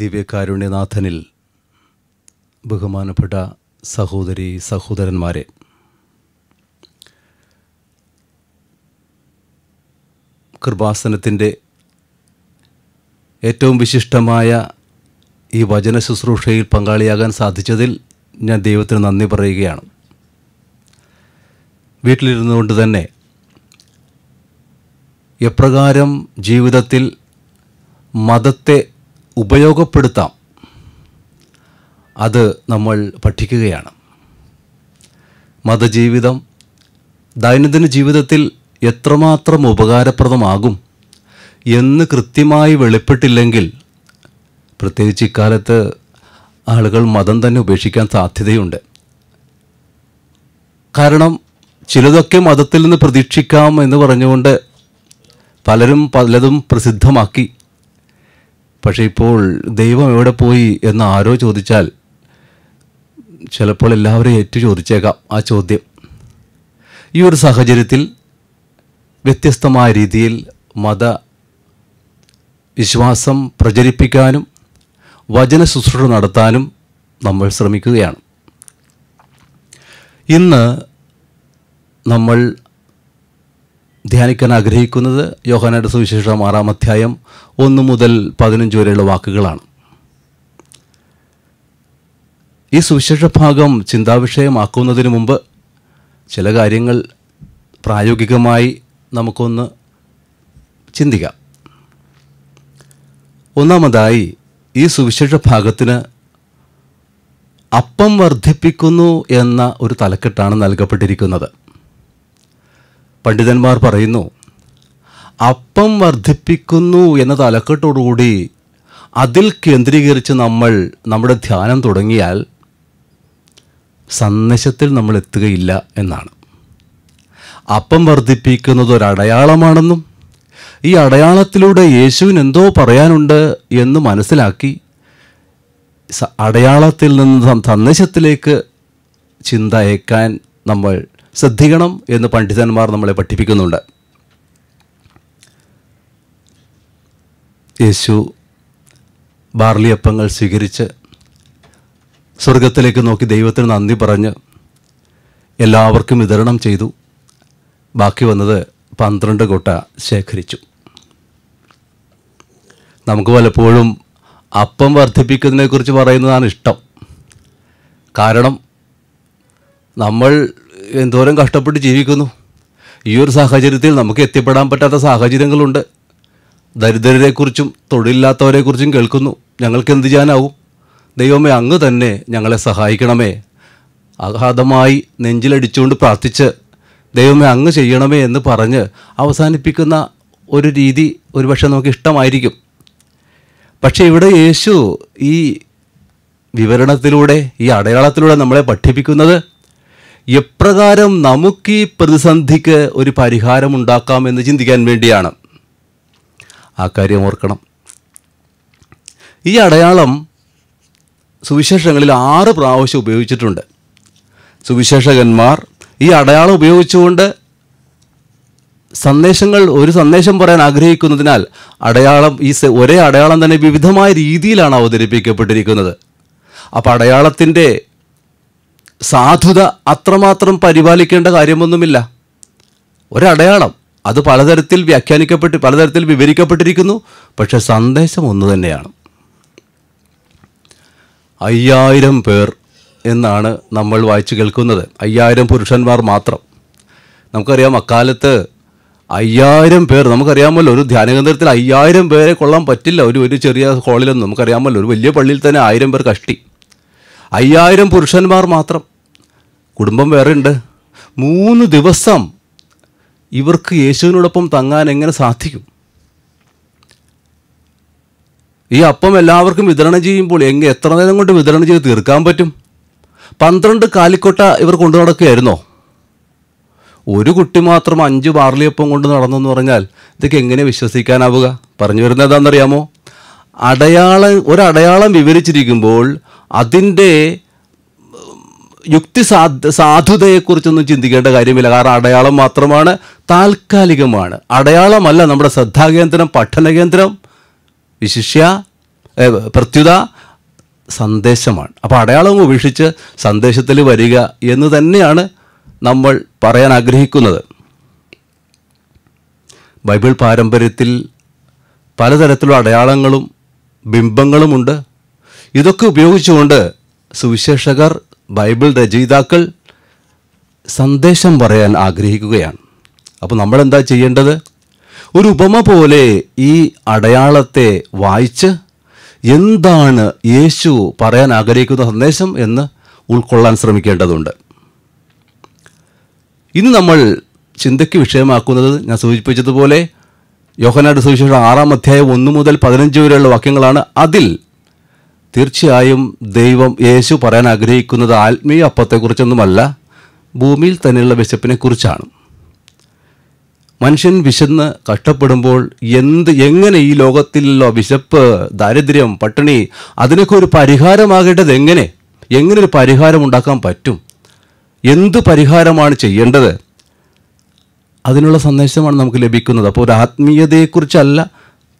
ദിവ്യകാരുണ്യനാഥനിൽ ബഹുമാനപ്പെട്ട സഹോദരി സഹോദരന്മാരെ കൃപാസനത്തിൻ്റെ ഏറ്റവും വിശിഷ്ടമായ ഈ വചന ശുശ്രൂഷയിൽ പങ്കാളിയാകാൻ സാധിച്ചതിൽ ഞാൻ ദൈവത്തിന് നന്ദി പറയുകയാണ് വീട്ടിലിരുന്നുകൊണ്ട് തന്നെ എപ്രകാരം ജീവിതത്തിൽ മതത്തെ ഉപയോഗപ്പെടുത്താം അത് നമ്മൾ പഠിക്കുകയാണ് മതജീവിതം ദൈനംദിന ജീവിതത്തിൽ എത്രമാത്രം ഉപകാരപ്രദമാകും എന്ന് കൃത്യമായി വെളിപ്പെട്ടില്ലെങ്കിൽ പ്രത്യേകിച്ച് ഇക്കാലത്ത് ആളുകൾ മതം തന്നെ ഉപേക്ഷിക്കാൻ സാധ്യതയുണ്ട് കാരണം ചിലതൊക്കെ മതത്തിൽ നിന്ന് പ്രതീക്ഷിക്കാം എന്ന് പറഞ്ഞുകൊണ്ട് പലരും പലതും പ്രസിദ്ധമാക്കി പക്ഷേ ഇപ്പോൾ ദൈവം എവിടെ പോയി എന്ന് ആരോ ചോദിച്ചാൽ ചിലപ്പോൾ എല്ലാവരും ഏറ്റു ചോദിച്ചേക്കാം ആ ചോദ്യം ഈ ഒരു സാഹചര്യത്തിൽ വ്യത്യസ്തമായ രീതിയിൽ മത വിശ്വാസം പ്രചരിപ്പിക്കാനും വചന ശുശ്രൂഷ നടത്താനും നമ്മൾ ശ്രമിക്കുകയാണ് ഇന്ന് നമ്മൾ ധ്യാനിക്കാൻ ആഗ്രഹിക്കുന്നത് യോഹനയുടെ സുവിശേഷം ആറാം അധ്യായം ഒന്ന് മുതൽ പതിനഞ്ച് വരെയുള്ള വാക്കുകളാണ് ഈ സുവിശേഷ ഭാഗം ചിന്താവിഷയമാക്കുന്നതിന് മുമ്പ് ചില കാര്യങ്ങൾ പ്രായോഗികമായി നമുക്കൊന്ന് ചിന്തിക്കാം ഒന്നാമതായി ഈ സുവിശേഷ ഭാഗത്തിന് അപ്പം വർദ്ധിപ്പിക്കുന്നു എന്ന ഒരു തലക്കെട്ടാണ് നൽകപ്പെട്ടിരിക്കുന്നത് പണ്ഡിതന്മാർ പറയുന്നു അപ്പം വർദ്ധിപ്പിക്കുന്നു എന്ന തലക്കെട്ടോടുകൂടി അതിൽ കേന്ദ്രീകരിച്ച് നമ്മൾ നമ്മുടെ ധ്യാനം തുടങ്ങിയാൽ സന്ദേശത്തിൽ നമ്മൾ എത്തുകയില്ല എന്നാണ് അപ്പം വർദ്ധിപ്പിക്കുന്നത് ഒരടയാളമാണെന്നും ഈ അടയാളത്തിലൂടെ യേശുവിന് എന്തോ പറയാനുണ്ട് എന്ന് മനസ്സിലാക്കി അടയാളത്തിൽ നിന്ന് സന്ദേശത്തിലേക്ക് ചിന്ത ഏക്കാൻ നമ്മൾ ശ്രദ്ധിക്കണം എന്ന് പണ്ഡിതന്മാർ നമ്മളെ പഠിപ്പിക്കുന്നുണ്ട് യേശു ബാർലിയപ്പങ്ങൾ സ്വീകരിച്ച് സ്വർഗത്തിലേക്ക് നോക്കി ദൈവത്തിന് നന്ദി പറഞ്ഞ് എല്ലാവർക്കും വിതരണം ചെയ്തു ബാക്കി വന്നത് പന്ത്രണ്ട് കൊട്ട ശേഖരിച്ചു നമുക്ക് പലപ്പോഴും അപ്പം വർദ്ധിപ്പിക്കുന്നതിനെക്കുറിച്ച് പറയുന്നതാണ് ഇഷ്ടം കാരണം നമ്മൾ എന്തോരം കഷ്ടപ്പെട്ട് ജീവിക്കുന്നു ഈ ഒരു സാഹചര്യത്തിൽ നമുക്ക് എത്തിപ്പെടാൻ പറ്റാത്ത സാഹചര്യങ്ങളുണ്ട് ദരിദ്രരെക്കുറിച്ചും തൊഴിലില്ലാത്തവരെക്കുറിച്ചും കേൾക്കുന്നു ഞങ്ങൾക്ക് എന്ത് ചെയ്യാനാവും ദൈവമേ അങ്ങ് തന്നെ ഞങ്ങളെ സഹായിക്കണമേ അഗാധമായി നെഞ്ചിലടിച്ചുകൊണ്ട് പ്രാർത്ഥിച്ച് ദൈവമേ അങ്ങ് ചെയ്യണമേ എന്ന് പറഞ്ഞ് അവസാനിപ്പിക്കുന്ന ഒരു രീതി ഒരുപക്ഷെ നമുക്ക് ഇഷ്ടമായിരിക്കും പക്ഷേ ഇവിടെ യേശു ഈ വിവരണത്തിലൂടെ ഈ അടയാളത്തിലൂടെ നമ്മളെ പഠിപ്പിക്കുന്നത് എപ്രകാരം നമുക്ക് ഈ പ്രതിസന്ധിക്ക് ഒരു പരിഹാരമുണ്ടാക്കാം എന്ന് ചിന്തിക്കാൻ വേണ്ടിയാണ് ആ കാര്യം ഓർക്കണം ഈ അടയാളം സുവിശേഷങ്ങളിൽ ആറ് പ്രാവശ്യം ഉപയോഗിച്ചിട്ടുണ്ട് സുവിശേഷകന്മാർ ഈ അടയാളം ഉപയോഗിച്ചുകൊണ്ട് സന്ദേശങ്ങൾ ഒരു സന്ദേശം പറയാൻ ആഗ്രഹിക്കുന്നതിനാൽ അടയാളം ഈ ഒരേ അടയാളം തന്നെ വിവിധമായ രീതിയിലാണ് അവതരിപ്പിക്കപ്പെട്ടിരിക്കുന്നത് അപ്പോൾ അടയാളത്തിൻ്റെ സാധുത അത്രമാത്രം പരിപാലിക്കേണ്ട കാര്യമൊന്നുമില്ല ഒരടയാളം അത് പലതരത്തിൽ വ്യാഖ്യാനിക്കപ്പെട്ട് പലതരത്തിൽ വിവരിക്കപ്പെട്ടിരിക്കുന്നു പക്ഷെ സന്ദേശം ഒന്നു തന്നെയാണ് അയ്യായിരം പേർ എന്നാണ് നമ്മൾ വായിച്ചു കേൾക്കുന്നത് അയ്യായിരം പുരുഷന്മാർ മാത്രം നമുക്കറിയാം അക്കാലത്ത് അയ്യായിരം പേർ നമുക്കറിയാമല്ലോ ഒരു ധ്യാനകേന്ദ്രത്തിൽ അയ്യായിരം പേരെ കൊള്ളാൻ പറ്റില്ല ഒരു ഒരു ചെറിയ ഹോളിലൊന്നും നമുക്കറിയാമല്ലോ ഒരു വലിയ പള്ളിയിൽ തന്നെ ആയിരം പേർ കഷ്ടി അയ്യായിരം പുരുഷന്മാർ മാത്രം കുടുംബം വേറെ ഉണ്ട് മൂന്ന് ദിവസം ഇവർക്ക് യേശുവിനോടൊപ്പം തങ്ങാൻ എങ്ങനെ സാധിക്കും ഈ അപ്പം എല്ലാവർക്കും വിതരണം ചെയ്യുമ്പോൾ എങ്ങ എത്ര നേരം കൊണ്ട് വിതരണം ചെയ്ത് തീർക്കാൻ പറ്റും പന്ത്രണ്ട് കാലിക്കൊട്ട ഇവർ കൊണ്ടു നടക്കുകയായിരുന്നോ ഒരു കുട്ടി മാത്രം അഞ്ച് ബാർലിയപ്പം കൊണ്ട് നടന്നെന്ന് പറഞ്ഞാൽ ഇതൊക്കെ എങ്ങനെ വിശ്വസിക്കാനാവുക പറഞ്ഞു വരുന്നത് എന്താണെന്നറിയാമോ അടയാളം ഒരടയാളം വിവരിച്ചിരിക്കുമ്പോൾ അതിൻ്റെ യുക്തി സാധു സാധുതയെക്കുറിച്ചൊന്നും ചിന്തിക്കേണ്ട കാര്യമില്ല കാരണം അടയാളം മാത്രമാണ് താൽക്കാലികമാണ് അടയാളമല്ല നമ്മുടെ ശ്രദ്ധാകേന്ദ്രം പഠനകേന്ദ്രം വിശിഷ്യ പ്രത്യുത സന്ദേശമാണ് അപ്പോൾ അടയാളം ഉപേക്ഷിച്ച് സന്ദേശത്തിൽ വരിക എന്ന് തന്നെയാണ് നമ്മൾ പറയാൻ ആഗ്രഹിക്കുന്നത് ബൈബിൾ പാരമ്പര്യത്തിൽ പലതരത്തിലുള്ള അടയാളങ്ങളും ബിംബങ്ങളുമുണ്ട് ഇതൊക്കെ ഉപയോഗിച്ചുകൊണ്ട് സുവിശേഷകർ ബൈബിൾ രചയിതാക്കൾ സന്ദേശം പറയാൻ ആഗ്രഹിക്കുകയാണ് അപ്പോൾ നമ്മൾ എന്താ ചെയ്യേണ്ടത് ഒരു ഉപമ പോലെ ഈ അടയാളത്തെ വായിച്ച് എന്താണ് യേശു പറയാൻ ആഗ്രഹിക്കുന്ന സന്ദേശം എന്ന് ഉൾക്കൊള്ളാൻ ശ്രമിക്കേണ്ടതുണ്ട് ഇന്ന് നമ്മൾ ചിന്തയ്ക്ക് വിഷയമാക്കുന്നത് ഞാൻ സൂചിപ്പിച്ചതുപോലെ യോഹനാട് സുവിശേഷം ആറാം അധ്യായം ഒന്ന് മുതൽ പതിനഞ്ച് വരെയുള്ള വാക്യങ്ങളാണ് അതിൽ തീർച്ചയായും ദൈവം യേശു പറയാൻ ആഗ്രഹിക്കുന്നത് ആത്മീയ അപ്പത്തെക്കുറിച്ചൊന്നുമല്ല ഭൂമിയിൽ തന്നെയുള്ള കുറിച്ചാണ് മനുഷ്യൻ വിശന്ന് കഷ്ടപ്പെടുമ്പോൾ എന്ത് എങ്ങനെ ഈ ലോകത്തിലുള്ള വിശപ്പ് ദാരിദ്ര്യം പട്ടിണി അതിനൊക്കെ ഒരു പരിഹാരമാകേണ്ടത് എങ്ങനെ എങ്ങനെ ഒരു പരിഹാരം ഉണ്ടാക്കാൻ പറ്റും എന്ത് പരിഹാരമാണ് ചെയ്യേണ്ടത് അതിനുള്ള സന്ദേശമാണ് നമുക്ക് ലഭിക്കുന്നത് അപ്പോൾ ഒരു ആത്മീയതയെക്കുറിച്ചല്ല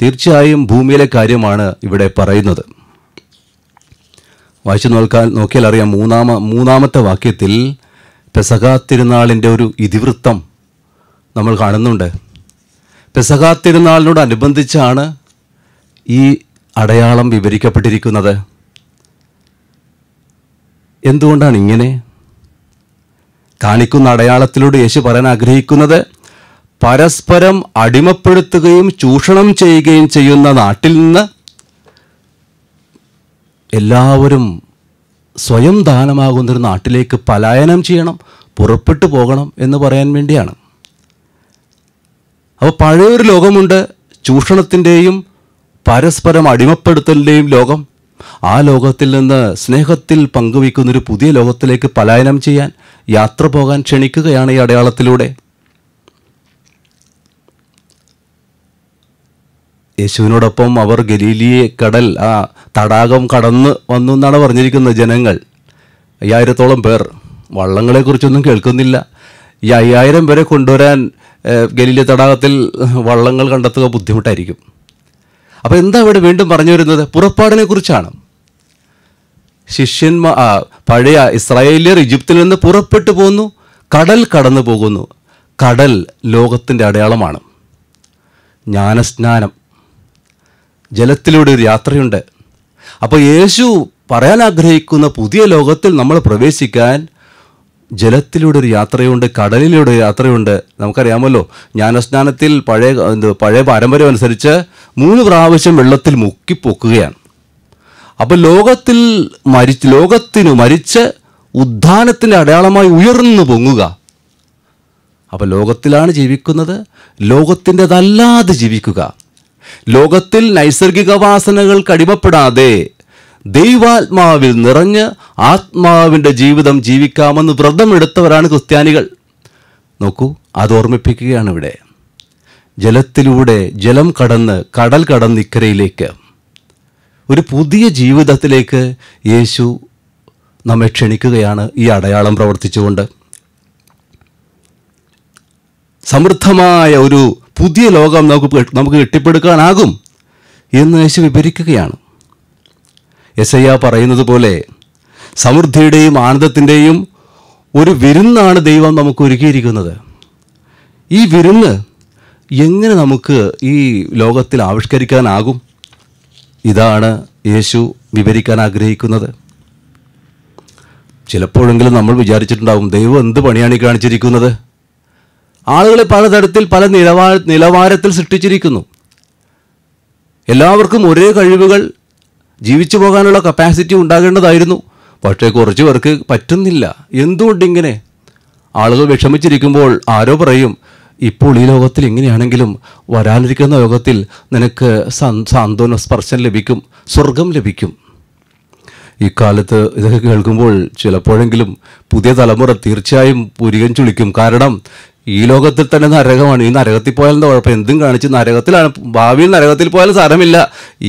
തീർച്ചയായും ഭൂമിയിലെ കാര്യമാണ് ഇവിടെ പറയുന്നത് വായിച്ചു നോക്കാൻ നോക്കിയാൽ അറിയാം മൂന്നാമ മൂന്നാമത്തെ വാക്യത്തിൽ പെസക തിരുനാളിൻ്റെ ഒരു ഇതിവൃത്തം നമ്മൾ കാണുന്നുണ്ട് പെസക തിരുനാളിനോടനുബന്ധിച്ചാണ് ഈ അടയാളം വിവരിക്കപ്പെട്ടിരിക്കുന്നത് എന്തുകൊണ്ടാണ് ഇങ്ങനെ കാണിക്കുന്ന അടയാളത്തിലൂടെ യേശു പറയാൻ ആഗ്രഹിക്കുന്നത് പരസ്പരം അടിമപ്പെടുത്തുകയും ചൂഷണം ചെയ്യുകയും ചെയ്യുന്ന നാട്ടിൽ നിന്ന് എല്ലാവരും സ്വയം ദാനമാകുന്നൊരു നാട്ടിലേക്ക് പലായനം ചെയ്യണം പുറപ്പെട്ടു പോകണം എന്ന് പറയാൻ വേണ്ടിയാണ് അപ്പോൾ പഴയൊരു ലോകമുണ്ട് ചൂഷണത്തിൻ്റെയും പരസ്പരം അടിമപ്പെടുത്തലിൻ്റെയും ലോകം ആ ലോകത്തിൽ നിന്ന് സ്നേഹത്തിൽ പങ്കുവയ്ക്കുന്നൊരു പുതിയ ലോകത്തിലേക്ക് പലായനം ചെയ്യാൻ യാത്ര പോകാൻ ക്ഷണിക്കുകയാണ് ഈ അടയാളത്തിലൂടെ യേശുവിനോടൊപ്പം അവർ ഗലീലിയെ കടൽ ആ തടാകം കടന്ന് വന്നു എന്നാണ് പറഞ്ഞിരിക്കുന്നത് ജനങ്ങൾ അയ്യായിരത്തോളം പേർ വള്ളങ്ങളെക്കുറിച്ചൊന്നും കേൾക്കുന്നില്ല ഈ അയ്യായിരം പേരെ കൊണ്ടുവരാൻ ഗലീലിയ തടാകത്തിൽ വള്ളങ്ങൾ കണ്ടെത്തുക ബുദ്ധിമുട്ടായിരിക്കും അപ്പോൾ എന്താ ഇവിടെ വീണ്ടും പറഞ്ഞു വരുന്നത് പുറപ്പാടിനെക്കുറിച്ചാണ് ശിഷ്യന്മാ പഴയ ഇസ്രായേലിയർ ഈജിപ്തിൽ നിന്ന് പുറപ്പെട്ടു പോകുന്നു കടൽ കടന്നു പോകുന്നു കടൽ ലോകത്തിൻ്റെ അടയാളമാണ് ജ്ഞാനസ്നാനം ജലത്തിലൂടെ ഒരു യാത്രയുണ്ട് അപ്പോൾ യേശു പറയാൻ ആഗ്രഹിക്കുന്ന പുതിയ ലോകത്തിൽ നമ്മൾ പ്രവേശിക്കാൻ ജലത്തിലൂടെ ഒരു യാത്രയുണ്ട് കടലിലൂടെ ഒരു യാത്രയുണ്ട് നമുക്കറിയാമല്ലോ ജ്ഞാനസ്നാനത്തിൽ പഴയ പഴയ പാരമ്പര്യം അനുസരിച്ച് മൂന്ന് പ്രാവശ്യം വെള്ളത്തിൽ മുക്കിപ്പൊക്കുകയാണ് അപ്പോൾ ലോകത്തിൽ മരിച്ച് ലോകത്തിനു മരിച്ച് ഉദ്ധാനത്തിൻ്റെ അടയാളമായി ഉയർന്നു പൊങ്ങുക അപ്പോൾ ലോകത്തിലാണ് ജീവിക്കുന്നത് ലോകത്തിൻ്റെതല്ലാതെ ജീവിക്കുക ലോകത്തിൽ നൈസർഗിക വാസനകൾ കടിമപ്പെടാതെ ദൈവാത്മാവിൽ നിറഞ്ഞ് ആത്മാവിൻ്റെ ജീവിതം ജീവിക്കാമെന്ന് വ്രതമെടുത്തവരാണ് ക്രിസ്ത്യാനികൾ നോക്കൂ അത് ഓർമ്മിപ്പിക്കുകയാണ് ഇവിടെ ജലത്തിലൂടെ ജലം കടന്ന് കടൽ കടന്ന് ഇക്കരയിലേക്ക് ഒരു പുതിയ ജീവിതത്തിലേക്ക് യേശു നമ്മെ ക്ഷണിക്കുകയാണ് ഈ അടയാളം പ്രവർത്തിച്ചുകൊണ്ട് സമൃദ്ധമായ ഒരു പുതിയ ലോകം നമുക്ക് നമുക്ക് കെട്ടിപ്പടുക്കാനാകും എന്ന് യേശു വിവരിക്കുകയാണ് എസ് ഐ പറയുന്നത് പോലെ സമൃദ്ധിയുടെയും ആനന്ദത്തിൻ്റെയും ഒരു വിരുന്നാണ് ദൈവം നമുക്ക് ഒരുക്കിയിരിക്കുന്നത് ഈ വിരുന്ന് എങ്ങനെ നമുക്ക് ഈ ലോകത്തിൽ ആവിഷ്കരിക്കാനാകും ഇതാണ് യേശു വിവരിക്കാൻ ആഗ്രഹിക്കുന്നത് ചിലപ്പോഴെങ്കിലും നമ്മൾ വിചാരിച്ചിട്ടുണ്ടാവും ദൈവം എന്ത് പണിയാണ് കാണിച്ചിരിക്കുന്നത് ആളുകളെ പലതരത്തിൽ പല നിലവാര നിലവാരത്തിൽ സൃഷ്ടിച്ചിരിക്കുന്നു എല്ലാവർക്കും ഒരേ കഴിവുകൾ ജീവിച്ചു പോകാനുള്ള കപ്പാസിറ്റി ഉണ്ടാകേണ്ടതായിരുന്നു പക്ഷേ കുറച്ച് പേർക്ക് പറ്റുന്നില്ല എന്തുകൊണ്ടിങ്ങനെ ആളുകൾ വിഷമിച്ചിരിക്കുമ്പോൾ ആരോ പറയും ഇപ്പോൾ ഈ ലോകത്തിൽ എങ്ങനെയാണെങ്കിലും വരാനിരിക്കുന്ന ലോകത്തിൽ നിനക്ക് സാന്ത്വന സ്പർശം ലഭിക്കും സ്വർഗം ലഭിക്കും ഇക്കാലത്ത് ഇതൊക്കെ കേൾക്കുമ്പോൾ ചിലപ്പോഴെങ്കിലും പുതിയ തലമുറ തീർച്ചയായും പുരികം ചുളിക്കും കാരണം ഈ ലോകത്തിൽ തന്നെ നരകമാണ് ഈ നരകത്തിൽ പോയാൽ എന്താ കുഴപ്പം എന്തും കാണിച്ച് നരകത്തിലാണ് ഭാവിയിൽ നരകത്തിൽ പോയാലും സാരമില്ല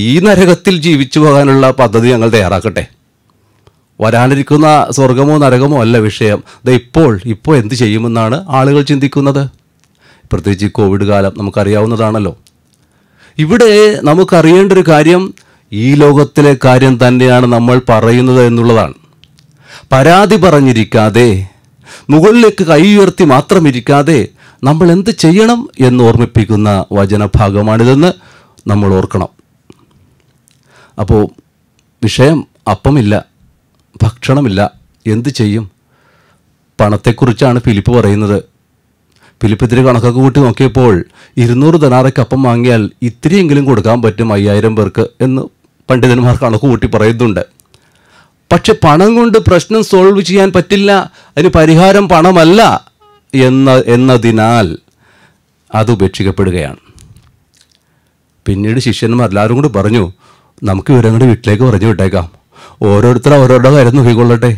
ഈ നരകത്തിൽ ജീവിച്ചു പോകാനുള്ള പദ്ധതി ഞങ്ങൾ തയ്യാറാക്കട്ടെ വരാനിരിക്കുന്ന സ്വർഗമോ നരകമോ അല്ല വിഷയം ഇത് ഇപ്പോൾ ഇപ്പോൾ എന്ത് ചെയ്യുമെന്നാണ് ആളുകൾ ചിന്തിക്കുന്നത് പ്രത്യേകിച്ച് ഈ കോവിഡ് കാലം നമുക്കറിയാവുന്നതാണല്ലോ ഇവിടെ നമുക്കറിയേണ്ട ഒരു കാര്യം ഈ ലോകത്തിലെ കാര്യം തന്നെയാണ് നമ്മൾ പറയുന്നത് എന്നുള്ളതാണ് പരാതി പറഞ്ഞിരിക്കാതെ മുകളിലേക്ക് കൈ ഉയർത്തി മാത്രം ഇരിക്കാതെ നമ്മൾ എന്ത് ചെയ്യണം എന്ന് ഓർമ്മിപ്പിക്കുന്ന വചനഭാഗമാണിതെന്ന് നമ്മൾ ഓർക്കണം അപ്പോൾ വിഷയം അപ്പമില്ല ഭക്ഷണമില്ല എന്ത് ചെയ്യും പണത്തെക്കുറിച്ചാണ് ഫിലിപ്പ് പറയുന്നത് ഫിലിപ്പ് ഇത്തിരി കണക്കൊക്കെ കൂട്ടി നോക്കിയപ്പോൾ ഇരുന്നൂറ് ധനാറയ്ക്ക് അപ്പം വാങ്ങിയാൽ ഇത്തിരിയെങ്കിലും കൊടുക്കാൻ പറ്റും അയ്യായിരം പേർക്ക് എന്ന് പണ്ഡിതന്മാർ കണക്ക് കൂട്ടി പറയുന്നുണ്ട് പക്ഷെ പണം കൊണ്ട് പ്രശ്നം സോൾവ് ചെയ്യാൻ പറ്റില്ല അതിന് പരിഹാരം പണമല്ല എന്ന എന്നതിനാൽ അത് ഉപേക്ഷിക്കപ്പെടുകയാണ് പിന്നീട് ശിഷ്യന്മാർ എല്ലാവരും കൂടി പറഞ്ഞു നമുക്ക് ഇവരും വീട്ടിലേക്ക് പറഞ്ഞു വിട്ടേക്കാം ഓരോരുത്തർ അവരവരുടെ കാര്യം നോക്കിക്കൊള്ളട്ടെ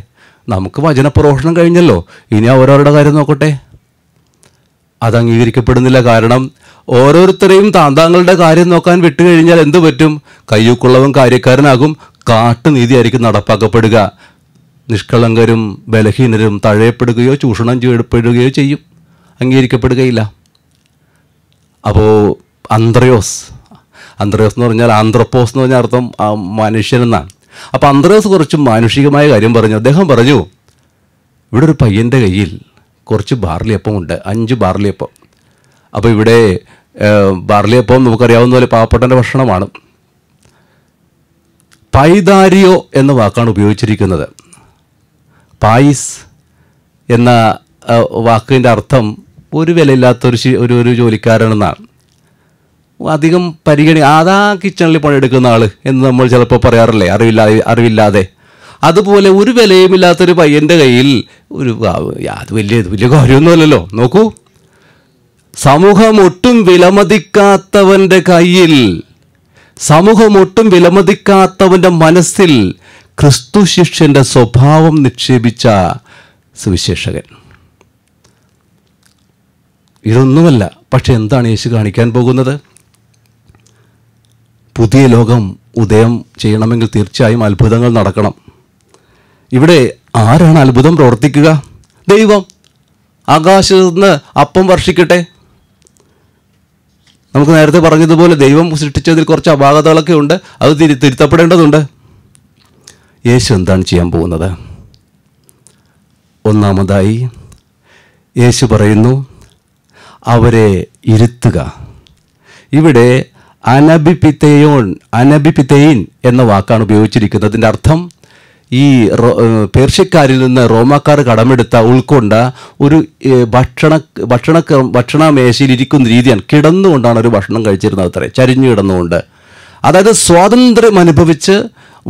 നമുക്ക് വചനപ്രഘോഷണം കഴിഞ്ഞല്ലോ ഇനി അവരവരുടെ കാര്യം നോക്കട്ടെ അത് അംഗീകരിക്കപ്പെടുന്നില്ല കാരണം ഓരോരുത്തരെയും താന്താങ്ങളുടെ കാര്യം നോക്കാൻ വിട്ടുകഴിഞ്ഞാൽ എന്തു പറ്റും കയ്യൂക്കുള്ളവൻ കാര്യക്കാരനാകും കാട്ടുനീതിയായിരിക്കും നടപ്പാക്കപ്പെടുക നിഷ്കളങ്കരും ബലഹീനരും തഴയപ്പെടുകയോ ചൂഷണം ചെയ്യപ്പെടുകയോ ചെയ്യും അംഗീകരിക്കപ്പെടുകയില്ല അപ്പോൾ അന്ത്രയോസ് അന്ത്രയോസ് എന്ന് പറഞ്ഞാൽ ആന്ത്രപ്പോസ് എന്ന് പറഞ്ഞ അർത്ഥം മനുഷ്യനെന്നാണ് അപ്പോൾ അന്ത്രയോസ് കുറച്ച് മാനുഷികമായ കാര്യം പറഞ്ഞു അദ്ദേഹം പറഞ്ഞു ഇവിടെ ഒരു പയ്യൻ്റെ കയ്യിൽ കുറച്ച് ബാർലിയപ്പം ഉണ്ട് അഞ്ച് ബാർലിയപ്പം അപ്പോൾ ഇവിടെ ബാർലിയപ്പം നമുക്കറിയാവുന്ന പോലെ പാവപ്പെട്ടൻ്റെ ഭക്ഷണമാണ് പൈതാരിയോ എന്ന വാക്കാണ് ഉപയോഗിച്ചിരിക്കുന്നത് പായിസ് എന്ന വാക്കിൻ്റെ അർത്ഥം ഒരു വിലയില്ലാത്തൊരു ഒരു ഒരു ജോലിക്കാരനെന്നാണ് അധികം പരിഗണി അതാ കിച്ചണിൽ പണിയെടുക്കുന്ന ആൾ എന്ന് നമ്മൾ ചിലപ്പോൾ പറയാറില്ലേ അറിവില്ലാതെ അറിവില്ലാതെ അതുപോലെ ഒരു വിലയുമില്ലാത്തൊരു പയ്യൻ്റെ കയ്യിൽ ഒരു അത് വലിയ വലിയ കാര്യമൊന്നുമല്ലല്ലോ നോക്കൂ സമൂഹം ഒട്ടും വിലമതിക്കാത്തവൻ്റെ കയ്യിൽ സമൂഹം ഒട്ടും വിലമതിക്കാത്തവൻ്റെ മനസ്സിൽ ക്രിസ്തു ശിഷ്യൻ്റെ സ്വഭാവം നിക്ഷേപിച്ച സുവിശേഷകൻ ഇതൊന്നുമല്ല പക്ഷെ എന്താണ് യേശു കാണിക്കാൻ പോകുന്നത് പുതിയ ലോകം ഉദയം ചെയ്യണമെങ്കിൽ തീർച്ചയായും അത്ഭുതങ്ങൾ നടക്കണം ഇവിടെ ആരാണ് അത്ഭുതം പ്രവർത്തിക്കുക ദൈവം ആകാശത്ത് നിന്ന് അപ്പം വർഷിക്കട്ടെ നമുക്ക് നേരത്തെ പറഞ്ഞതുപോലെ ദൈവം സൃഷ്ടിച്ചതിൽ കുറച്ച് അപാകതകളൊക്കെ ഉണ്ട് അത് തിരി തിരുത്തപ്പെടേണ്ടതുണ്ട് യേശു എന്താണ് ചെയ്യാൻ പോകുന്നത് ഒന്നാമതായി യേശു പറയുന്നു അവരെ ഇരുത്തുക ഇവിടെ അനഭിപിത്തയോൺ അനഭിപിത്തയിൻ എന്ന വാക്കാണ് ഉപയോഗിച്ചിരിക്കുന്നത് അതിൻ്റെ അർത്ഥം ഈ പേർഷ്യക്കാരിൽ നിന്ന് റോമാക്കാർ കടമെടുത്ത ഉൾക്കൊണ്ട ഒരു ഭക്ഷണ ഭക്ഷണ ഭക്ഷണ മേശയിൽ ഇരിക്കുന്ന രീതിയാണ് കിടന്നുകൊണ്ടാണ് ഒരു ഭക്ഷണം കഴിച്ചിരുന്നത് അത്രേ ചരിഞ്ഞു കിടന്നുകൊണ്ട് അതായത് സ്വാതന്ത്ര്യം അനുഭവിച്ച്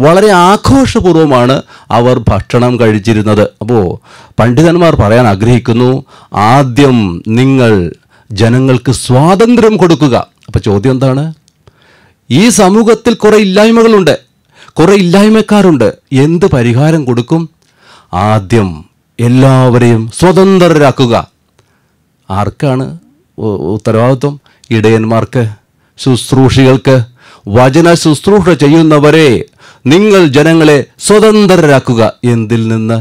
വളരെ ആഘോഷപൂർവ്വമാണ് അവർ ഭക്ഷണം കഴിച്ചിരുന്നത് അപ്പോൾ പണ്ഡിതന്മാർ പറയാൻ ആഗ്രഹിക്കുന്നു ആദ്യം നിങ്ങൾ ജനങ്ങൾക്ക് സ്വാതന്ത്ര്യം കൊടുക്കുക അപ്പോൾ ചോദ്യം എന്താണ് ഈ സമൂഹത്തിൽ കുറേ ഇല്ലായ്മകളുണ്ട് കുറെ ഇല്ലായ്മക്കാരുണ്ട് എന്ത് പരിഹാരം കൊടുക്കും ആദ്യം എല്ലാവരെയും സ്വതന്ത്രരാക്കുക ആർക്കാണ് ഉത്തരവാദിത്വം ഇടയന്മാർക്ക് ശുശ്രൂഷികൾക്ക് വചന ശുശ്രൂഷ ചെയ്യുന്നവരെ നിങ്ങൾ ജനങ്ങളെ സ്വതന്ത്രരാക്കുക എന്തിൽ നിന്ന്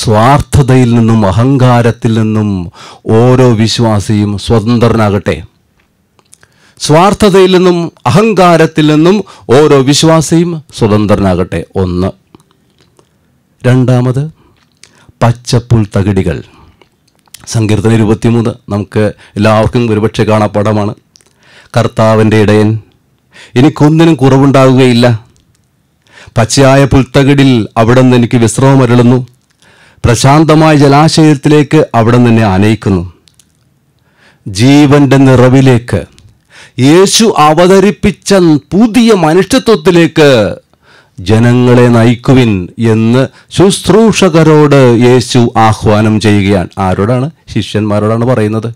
സ്വാർത്ഥതയിൽ നിന്നും അഹങ്കാരത്തിൽ നിന്നും ഓരോ വിശ്വാസിയും സ്വതന്ത്രനാകട്ടെ സ്വാർത്ഥതയിൽ നിന്നും അഹങ്കാരത്തിൽ നിന്നും ഓരോ വിശ്വാസിയും സ്വതന്ത്രനാകട്ടെ ഒന്ന് രണ്ടാമത് പച്ചപ്പുൽ തകിടികൾ സങ്കീർത്തന ഇരുപത്തിമൂന്ന് നമുക്ക് എല്ലാവർക്കും ഒരുപക്ഷെ കാണാപ്പാടമാണ് കർത്താവിൻ്റെ ഇടയൻ എനിക്കൊന്നിനും കുറവുണ്ടാകുകയില്ല പച്ചയായ പുൽത്തകിടിൽ അവിടെ നിന്ന് എനിക്ക് വിശ്രമം അരുളുന്നു പ്രശാന്തമായ ജലാശയത്തിലേക്ക് അവിടെ നിന്നെ ആനയിക്കുന്നു ജീവൻ്റെ നിറവിലേക്ക് യേശു അവതരിപ്പിച്ച പുതിയ മനുഷ്യത്വത്തിലേക്ക് ജനങ്ങളെ നയിക്കുവിൻ എന്ന് ശുശ്രൂഷകരോട് യേശു ആഹ്വാനം ചെയ്യുകയാണ് ആരോടാണ് ശിഷ്യന്മാരോടാണ് പറയുന്നത്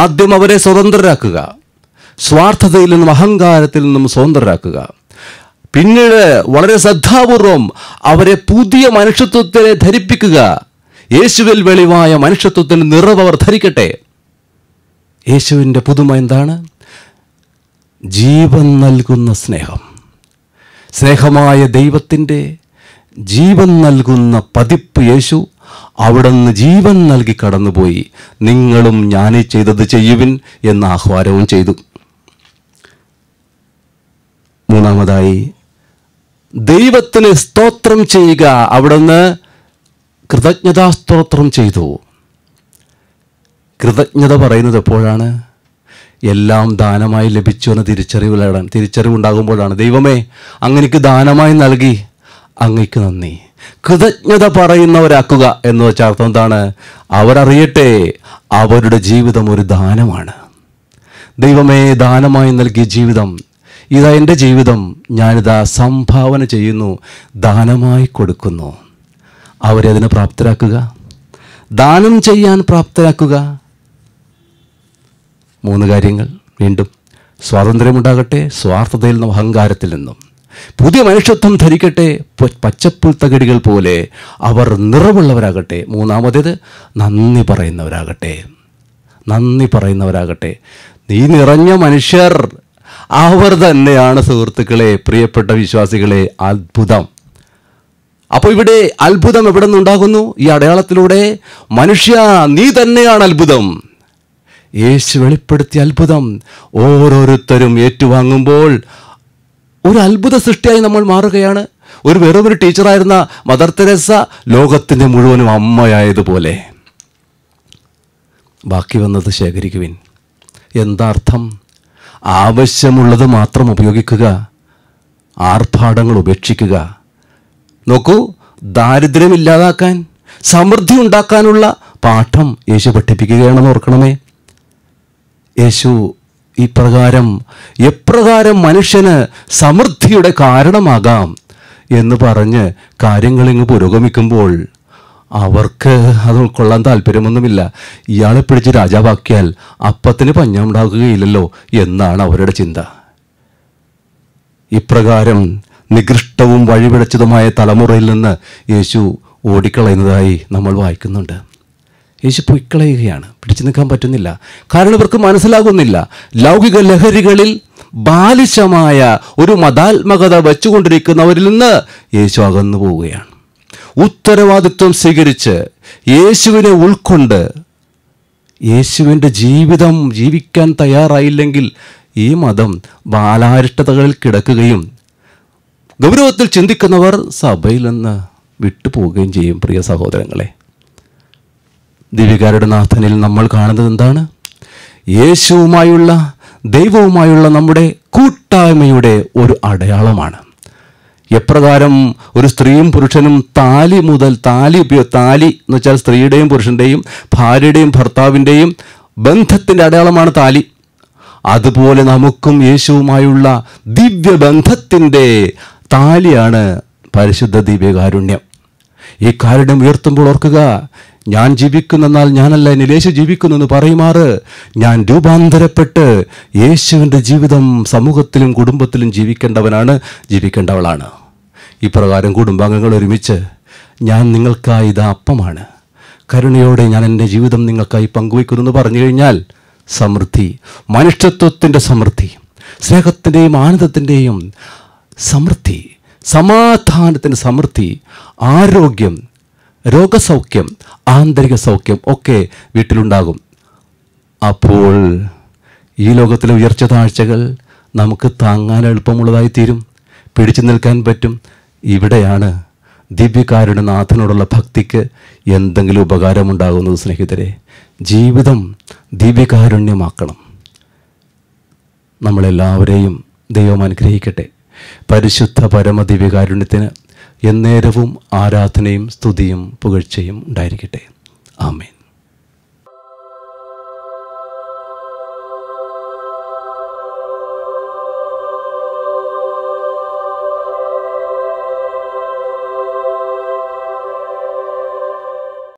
ആദ്യം അവരെ സ്വതന്ത്രരാക്കുക സ്വാർത്ഥതയിൽ നിന്നും അഹങ്കാരത്തിൽ നിന്നും സ്വതന്ത്രരാക്കുക പിന്നീട് വളരെ ശ്രദ്ധാപൂർവം അവരെ പുതിയ മനുഷ്യത്വത്തിനെ ധരിപ്പിക്കുക യേശുവിൽ വെളിവായ മനുഷ്യത്വത്തിന് നിറവ് അവർ ധരിക്കട്ടെ യേശുവിൻ്റെ പുതുമ എന്താണ് ജീവൻ നൽകുന്ന സ്നേഹം സ്നേഹമായ ദൈവത്തിൻ്റെ ജീവൻ നൽകുന്ന പതിപ്പ് യേശു അവിടുന്ന് ജീവൻ നൽകി കടന്നുപോയി നിങ്ങളും ഞാൻ ചെയ്തത് ചെയ്യുവിൻ എന്ന ആഹ്വാനവും ചെയ്തു മൂന്നാമതായി ദൈവത്തിന് സ്തോത്രം ചെയ്യുക അവിടുന്ന് കൃതജ്ഞതാസ്തോത്രം ചെയ്തു കൃതജ്ഞത പറയുന്നത് എപ്പോഴാണ് എല്ലാം ദാനമായി ലഭിച്ചു എന്ന തിരിച്ചറിവിലാണ് തിരിച്ചറിവുണ്ടാകുമ്പോഴാണ് ദൈവമേ അങ്ങനെക്ക് ദാനമായി നൽകി അങ്ങയ്ക്ക് നന്ദി കൃതജ്ഞത പറയുന്നവരാക്കുക എന്ന് വെച്ചാൽ അർത്ഥം എന്താണ് അവരറിയട്ടെ അവരുടെ ജീവിതം ഒരു ദാനമാണ് ദൈവമേ ദാനമായി നൽകിയ ജീവിതം ഇതാ എൻ്റെ ജീവിതം ഞാനിതാ സംഭാവന ചെയ്യുന്നു ദാനമായി കൊടുക്കുന്നു അവരെ അതിനെ പ്രാപ്തരാക്കുക ദാനം ചെയ്യാൻ പ്രാപ്തരാക്കുക മൂന്ന് കാര്യങ്ങൾ വീണ്ടും സ്വാതന്ത്ര്യമുണ്ടാകട്ടെ സ്വാർത്ഥതയിൽ നിന്നും അഹങ്കാരത്തിൽ നിന്നും പുതിയ മനുഷ്യത്വം ധരിക്കട്ടെ പച്ചപ്പുൽ തകടികൾ പോലെ അവർ നിറവുള്ളവരാകട്ടെ മൂന്നാമതേത് നന്ദി പറയുന്നവരാകട്ടെ നന്ദി പറയുന്നവരാകട്ടെ നീ നിറഞ്ഞ മനുഷ്യർ അവർ തന്നെയാണ് സുഹൃത്തുക്കളെ പ്രിയപ്പെട്ട വിശ്വാസികളെ അത്ഭുതം അപ്പോൾ ഇവിടെ അത്ഭുതം എവിടെ നിന്നുണ്ടാകുന്നു ഈ അടയാളത്തിലൂടെ മനുഷ്യ നീ തന്നെയാണ് അത്ഭുതം യേശു വെളിപ്പെടുത്തിയ അത്ഭുതം ഓരോരുത്തരും ഏറ്റുവാങ്ങുമ്പോൾ ഒരു അത്ഭുത സൃഷ്ടിയായി നമ്മൾ മാറുകയാണ് ഒരു വെറുമൊരു ടീച്ചറായിരുന്ന മദർ തെരേസ ലോകത്തിൻ്റെ മുഴുവനും അമ്മയായതുപോലെ ബാക്കി വന്നത് ശേഖരിക്കുവിൻ എന്താർത്ഥം അർത്ഥം ആവശ്യമുള്ളത് മാത്രം ഉപയോഗിക്കുക ആർഭാടങ്ങൾ ഉപേക്ഷിക്കുക നോക്കൂ ദാരിദ്ര്യം ഇല്ലാതാക്കാൻ സമൃദ്ധി ഉണ്ടാക്കാനുള്ള പാഠം യേശു പഠിപ്പിക്കുകയാണെന്ന് ഓർക്കണമേ യേശു ഇപ്രകാരം എപ്രകാരം മനുഷ്യന് സമൃദ്ധിയുടെ കാരണമാകാം എന്ന് പറഞ്ഞ് കാര്യങ്ങളിങ്ങ് പുരോഗമിക്കുമ്പോൾ അവർക്ക് അത് ഉൾക്കൊള്ളാൻ താല്പര്യമൊന്നുമില്ല ഇയാളെ പിടിച്ച് രാജാവാക്കിയാൽ അപ്പത്തിന് പഞ്ഞമുണ്ടാക്കുകയില്ലല്ലോ എന്നാണ് അവരുടെ ചിന്ത ഇപ്രകാരം നികൃഷ്ടവും വഴിപിഴച്ചതുമായ തലമുറയിൽ നിന്ന് യേശു ഓടിക്കളയുന്നതായി നമ്മൾ വായിക്കുന്നുണ്ട് യേശു പൊയ്ക്കളയുകയാണ് പിടിച്ചു നിൽക്കാൻ പറ്റുന്നില്ല കാരണം ഇവർക്ക് മനസ്സിലാകുന്നില്ല ലൗകിക ലഹരികളിൽ ബാലിശമായ ഒരു മതാത്മകത വെച്ചുകൊണ്ടിരിക്കുന്നവരിൽ നിന്ന് യേശു അകന്നു പോവുകയാണ് ഉത്തരവാദിത്വം സ്വീകരിച്ച് യേശുവിനെ ഉൾക്കൊണ്ട് യേശുവിൻ്റെ ജീവിതം ജീവിക്കാൻ തയ്യാറായില്ലെങ്കിൽ ഈ മതം ബാലാരിഷ്ടതകളിൽ കിടക്കുകയും ഗൗരവത്തിൽ ചിന്തിക്കുന്നവർ സഭയിൽ നിന്ന് വിട്ടുപോവുകയും ചെയ്യും പ്രിയ സഹോദരങ്ങളെ ദിവികാരുടെ നാഥനിൽ നമ്മൾ കാണുന്നത് എന്താണ് യേശുവുമായുള്ള ദൈവവുമായുള്ള നമ്മുടെ കൂട്ടായ്മയുടെ ഒരു അടയാളമാണ് എപ്രകാരം ഒരു സ്ത്രീയും പുരുഷനും താലി മുതൽ താലി താലി എന്ന് വെച്ചാൽ സ്ത്രീയുടെയും പുരുഷൻ്റെയും ഭാര്യയുടെയും ഭർത്താവിൻ്റെയും ബന്ധത്തിൻ്റെ അടയാളമാണ് താലി അതുപോലെ നമുക്കും യേശുവുമായുള്ള ദിവ്യബന്ധത്തിൻ്റെ താലിയാണ് പരിശുദ്ധ ദിവ്യകാരുണ്യം ഈ കാരണം ഉയർത്തുമ്പോൾ ഓർക്കുക ഞാൻ ജീവിക്കുന്നെന്നാൽ ഞാനല്ല ജീവിക്കുന്നു ജീവിക്കുന്നെന്ന് പറയുമാറ് ഞാൻ രൂപാന്തരപ്പെട്ട് യേശുവിൻ്റെ ജീവിതം സമൂഹത്തിലും കുടുംബത്തിലും ജീവിക്കേണ്ടവനാണ് ജീവിക്കേണ്ടവളാണ് ഇപ്രകാരം കുടുംബാംഗങ്ങൾ ഒരുമിച്ച് ഞാൻ നിങ്ങൾക്കായി ഇത് അപ്പമാണ് കരുണയോടെ ഞാൻ എൻ്റെ ജീവിതം നിങ്ങൾക്കായി പങ്കുവയ്ക്കുന്നു എന്ന് പറഞ്ഞു കഴിഞ്ഞാൽ സമൃദ്ധി മനുഷ്യത്വത്തിൻ്റെ സമൃദ്ധി സ്നേഹത്തിൻ്റെയും ആനന്ദത്തിൻ്റെയും സമൃദ്ധി സമാധാനത്തിൻ്റെ സമൃദ്ധി ആരോഗ്യം രോഗസൗഖ്യം ആന്തരിക സൗഖ്യം ഒക്കെ വീട്ടിലുണ്ടാകും അപ്പോൾ ഈ ലോകത്തിലെ ഉയർച്ച താഴ്ചകൾ നമുക്ക് താങ്ങാൻ എളുപ്പമുള്ളതായി തീരും പിടിച്ചു നിൽക്കാൻ പറ്റും ഇവിടെയാണ് ദിവ്യകാരുടെ നാഥനോടുള്ള ഭക്തിക്ക് എന്തെങ്കിലും ഉപകാരമുണ്ടാകുന്നത് സ്നേഹിതരെ ജീവിതം ദിവ്യകാരുണ്യമാക്കണം നമ്മളെല്ലാവരെയും ദൈവം അനുഗ്രഹിക്കട്ടെ പരിശുദ്ധ പരമദിവ്യകാരുണ്യത്തിന് എന്നേരവും ആരാധനയും സ്തുതിയും പുകഴ്ചയും ഉണ്ടായിരിക്കട്ടെ ആമേൻ